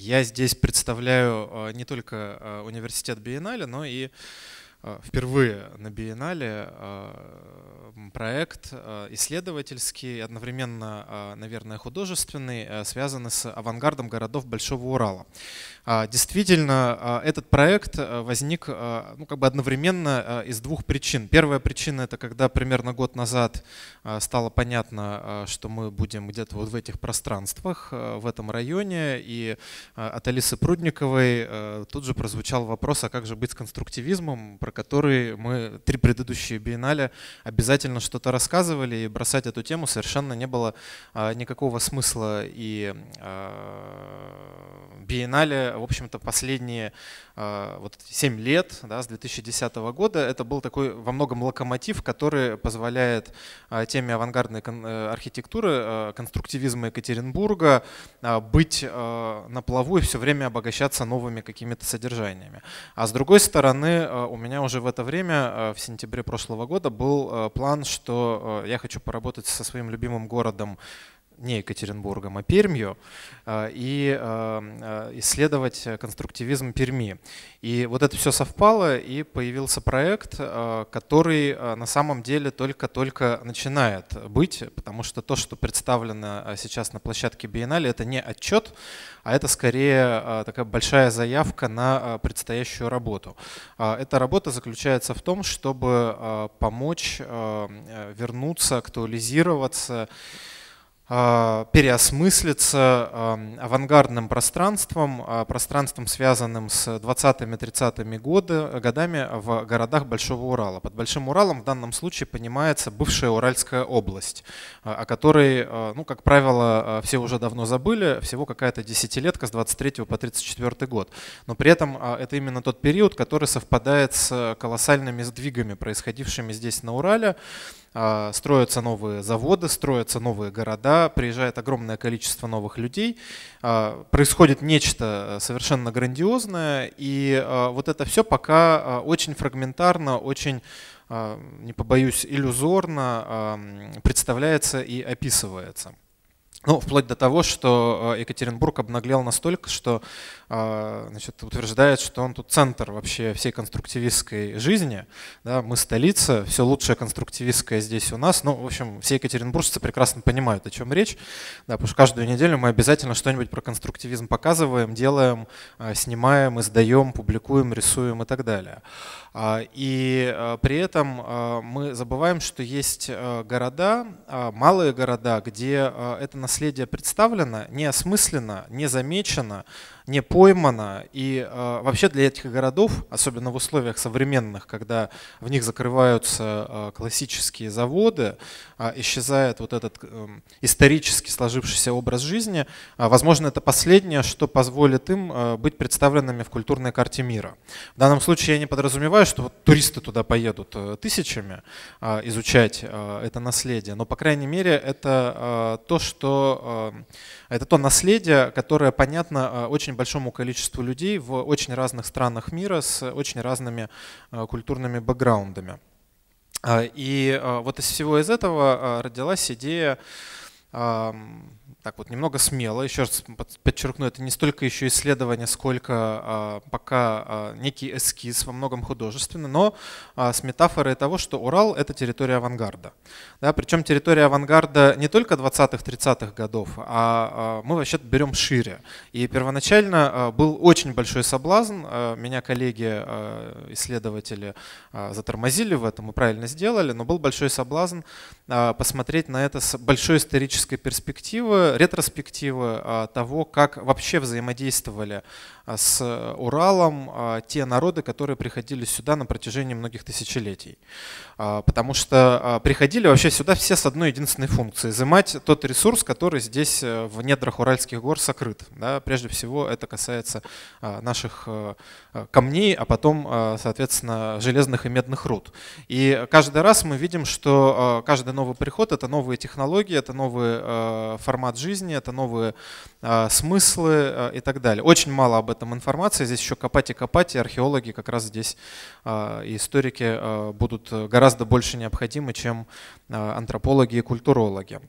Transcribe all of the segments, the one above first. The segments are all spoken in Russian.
Я здесь представляю э, не только э, университет Биеннале, но и Э, впервые на биеннале э, проект э, исследовательский, одновременно, наверное, художественный, связанный с авангардом городов Большого Урала. А, действительно, этот проект возник ну, как бы одновременно из двух причин. Первая причина – это когда примерно год назад стало понятно, что мы будем где-то вот в этих пространствах, в этом районе, и от Алисы Прудниковой тут же прозвучал вопрос, а как же быть с конструктивизмом, про которые мы три предыдущие биеннале обязательно что-то рассказывали, и бросать эту тему совершенно не было а, никакого смысла. И а, биеннале, в общем-то, последние а, вот 7 лет, да, с 2010 года, это был такой во многом локомотив, который позволяет теме авангардной э, архитектуры, конструктивизма Екатеринбурга быть на плаву и все время обогащаться новыми какими-то содержаниями. А с другой стороны, у меня меня уже в это время, э, в сентябре прошлого года, был э, план, что э, я хочу поработать со своим любимым городом не Екатеринбургом, а Пермью, э, и э, э, исследовать конструктивизм Перми. И вот это все совпало, и появился проект, который на самом деле только-только начинает быть, потому что то, что представлено сейчас на площадке Биеннале, это не отчет, а это скорее такая большая заявка на предстоящую работу. Эта работа заключается в том, чтобы помочь вернуться, актуализироваться, а, переосмыслиться авангардным пространством, а, пространством, связанным с 20-30-ми годами в городах Большого Урала. Под Большим Уралом в данном случае понимается бывшая Уральская область, а, о которой, ну, как правило, все уже давно забыли, всего какая-то десятилетка с 23 по 34 год. Но при этом это именно тот период, который совпадает с колоссальными сдвигами, происходившими здесь на Урале, а, строятся новые заводы, строятся новые города, приезжает огромное количество новых людей, а, происходит нечто э, совершенно грандиозное, и а, вот это все пока очень фрагментарно, очень не побоюсь, иллюзорно представляется и описывается. Ну, вплоть до того, что э, Екатеринбург обнаглел настолько, что э, значит, утверждает, что он тут центр вообще всей конструктивистской жизни. Да, мы столица, все лучшее конструктивистское здесь у нас. Ну, в общем, все екатеринбуржцы прекрасно понимают, о чем речь. Да, потому что каждую неделю мы обязательно что-нибудь про конструктивизм показываем, делаем, э, снимаем, издаем, публикуем, рисуем и так далее. А, и при этом мы забываем, что есть города, малые города, где это на наследие представлено, не осмысленно, не замечено, не поймана. И э, вообще для этих городов, особенно в условиях современных, когда в них закрываются э, классические заводы, э, исчезает вот этот э, исторически сложившийся образ жизни, э, возможно, это последнее, что позволит им э, быть представленными в культурной карте мира. В данном случае я не подразумеваю, что вот туристы туда поедут э, тысячами э, изучать э, это наследие, но, по крайней мере, это э, то, что э, это то наследие, которое понятно э, очень большому количеству людей в очень разных странах мира с очень разными э, культурными бэкграундами. Э, и э, вот из всего из этого родилась идея так вот немного смело. Еще раз подчеркну, это не столько еще исследование, сколько а, пока а, некий эскиз, во многом художественный, но а, с метафорой того, что Урал — это территория авангарда. Да, причем территория авангарда не только 20-30-х годов, а мы вообще берем шире. И первоначально был очень большой соблазн. Меня коллеги, исследователи затормозили в этом и правильно сделали, но был большой соблазн посмотреть на это с большой исторической перспективы, тоже ретроспективы а, того, как вообще взаимодействовали а, с Уралом а, те народы, которые приходили сюда на протяжении многих тысячелетий. Потому что приходили вообще сюда все с одной единственной функцией – изымать тот ресурс, который здесь э, в недрах Уральских гор сокрыт. Да, прежде всего это касается наших э, э, камней, а потом, соответственно, железных и медных руд. И каждый раз мы видим, что каждый новый приход – это новые технологии, это новый формат жизни, это новые э, смыслы э, и так далее. Очень мало об этом информации, здесь еще копать и копать, и археологи как раз здесь, э, и историки э, будут гораздо больше необходимы, чем э, антропологи и культурологи.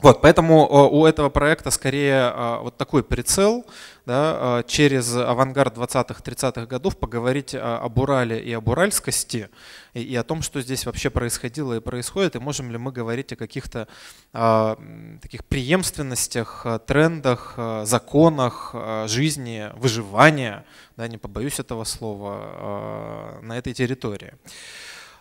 Вот, поэтому э, у этого проекта скорее э, вот такой прицел да, э, через авангард 20-30-х годов поговорить об Урале и об уральскости, и, и о том, что здесь вообще происходило и происходит, и можем ли мы говорить о каких-то а, таких преемственностях, трендах, законах жизни, выживания, да, не побоюсь этого слова, на этой территории.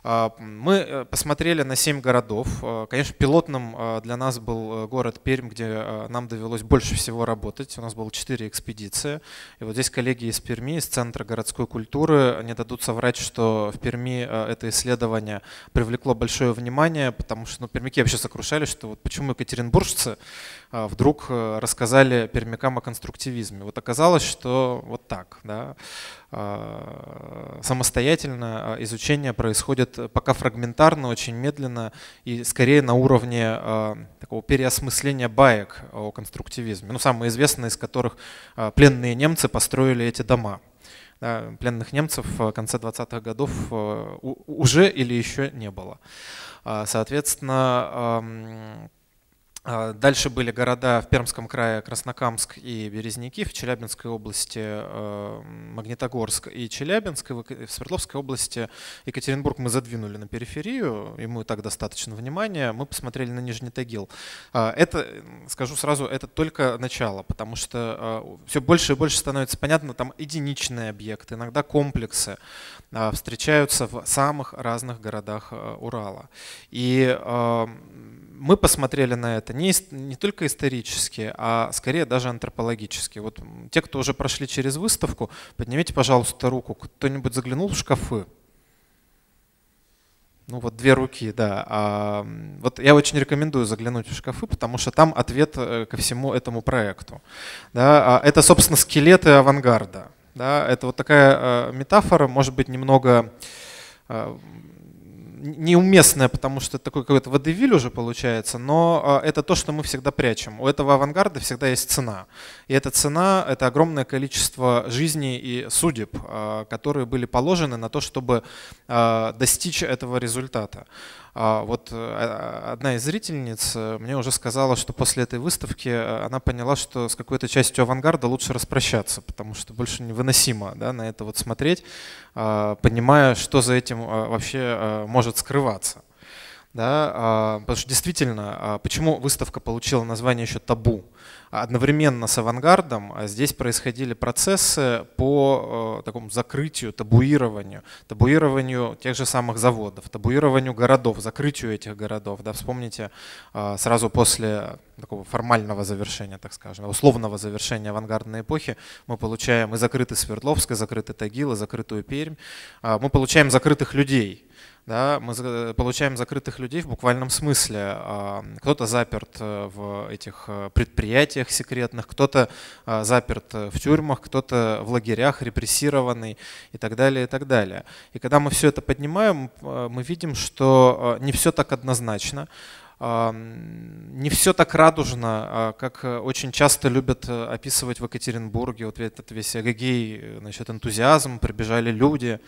А, мы э, посмотрели на 7 городов. А, конечно, пилотным а, для нас был э, город Пермь, где нам довелось больше всего работать. У нас было 4 экспедиции. И вот здесь коллеги из Перми, из Центра городской культуры, не дадут соврать, что в Перми это исследование привлекло большое внимание, потому что ну, пермяки вообще сокрушались, что вот почему екатеринбуржцы вдруг э, рассказали пермякам о конструктивизме. Вот оказалось, что вот так. Да, самостоятельно изучение происходит Э, пока фрагментарно, очень медленно и скорее на уровне э, такого переосмысления баек о конструктивизме. Ну, самые известные из которых э, пленные немцы построили эти дома. Да, пленных немцев в конце 20-х годов э, уже или еще не было. Э, соответственно, эм, а, дальше были города в Пермском крае Краснокамск и Березники, в Челябинской области а, Магнитогорск и Челябинск, и в Свердловской области Екатеринбург мы задвинули на периферию, ему и так достаточно внимания, мы посмотрели на Нижний Тагил. А, это, скажу сразу, это только начало, потому что все больше и больше становится понятно, там единичные объекты, иногда комплексы встречаются в самых разных городах Урала. И мы посмотрели на это не, не только исторически, а скорее даже антропологически. Вот те, кто уже прошли через выставку, поднимите, пожалуйста, руку. Кто-нибудь заглянул в шкафы? Ну вот две руки, да. А, вот я очень рекомендую заглянуть в шкафы, потому что там ответ э, ко всему этому проекту. Да, а это, собственно, скелеты авангарда. Да, это вот такая э, метафора, может быть, немного э, неуместное, потому что это такой какой-то водевиль уже получается, но а, это то, что мы всегда прячем. У этого авангарда всегда есть цена. И эта цена — это огромное количество жизней и судеб, а, которые были положены на то, чтобы а, достичь этого результата. Вот э, одна из зрительниц э, мне уже сказала, что после этой выставки э, она поняла, что с какой-то частью авангарда лучше распрощаться, потому что больше невыносимо да, на это вот смотреть. А, понимая, что за этим а, вообще а, может скрываться. Да, а, потому что действительно, а, почему выставка получила название еще «Табу»? Одновременно с «Авангардом» а, здесь происходили процессы по такому закрытию, табуированию, табуированию тех же самых заводов, табуированию городов, закрытию этих городов. Да, вспомните сразу после такого формального завершения, так скажем, условного завершения авангардной эпохи, мы получаем и закрытый Свердловск, и закрытый Тагил, и закрытую Пермь. Мы получаем закрытых людей да, мы получаем закрытых людей в буквальном смысле. А, кто-то заперт э, в этих э, предприятиях секретных, кто-то э, заперт в тюрьмах, кто-то в лагерях репрессированный и так далее, и так далее. И когда мы все это поднимаем, мы видим, что не все так однозначно а, не все так радужно, а, как очень часто любят описывать в Екатеринбурге. Вот этот весь эгегей, значит, энтузиазм, прибежали люди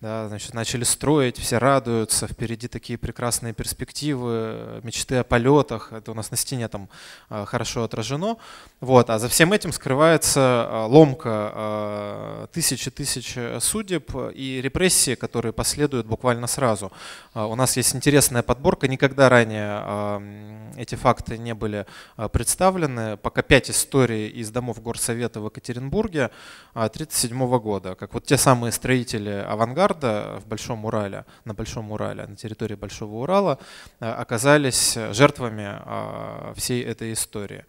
да, значит, начали строить, все радуются, впереди такие прекрасные перспективы, э, мечты о полетах, это у нас на стене там э, хорошо отражено, вот, а за всем этим скрывается э, ломка тысячи тысяч судеб и репрессии, которые последуют буквально сразу. У нас есть интересная подборка, никогда ранее эти факты не были представлены, пока пять историй из домов горсовета в Екатеринбурге 1937 года, как вот те самые строители авангард авангарда в Большом Урале, на Большом Урале, на территории Большого Урала, э, оказались жертвами а, всей этой истории.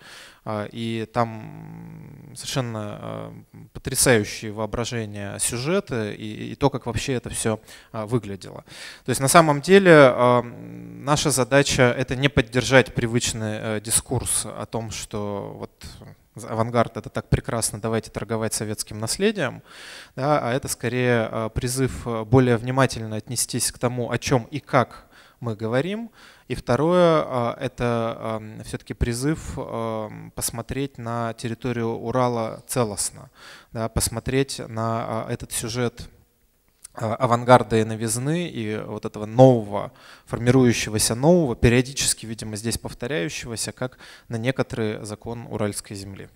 А, и там совершенно э, потрясающие воображения сюжеты и, и то, как вообще это все а, выглядело. То есть на самом деле наша задача это не поддержать привычный э, дискурс о том, что вот авангард это так прекрасно, давайте торговать советским наследием, да, а это скорее э, призыв э, более внимательно отнестись к тому, о чем и как мы говорим. И второе, э, это эм, все-таки призыв эм, посмотреть на территорию Урала целостно, да, посмотреть на этот сюжет Э, авангарда и новизны, и вот этого нового, формирующегося нового, периодически, видимо, здесь повторяющегося, как на некоторый закон Уральской земли.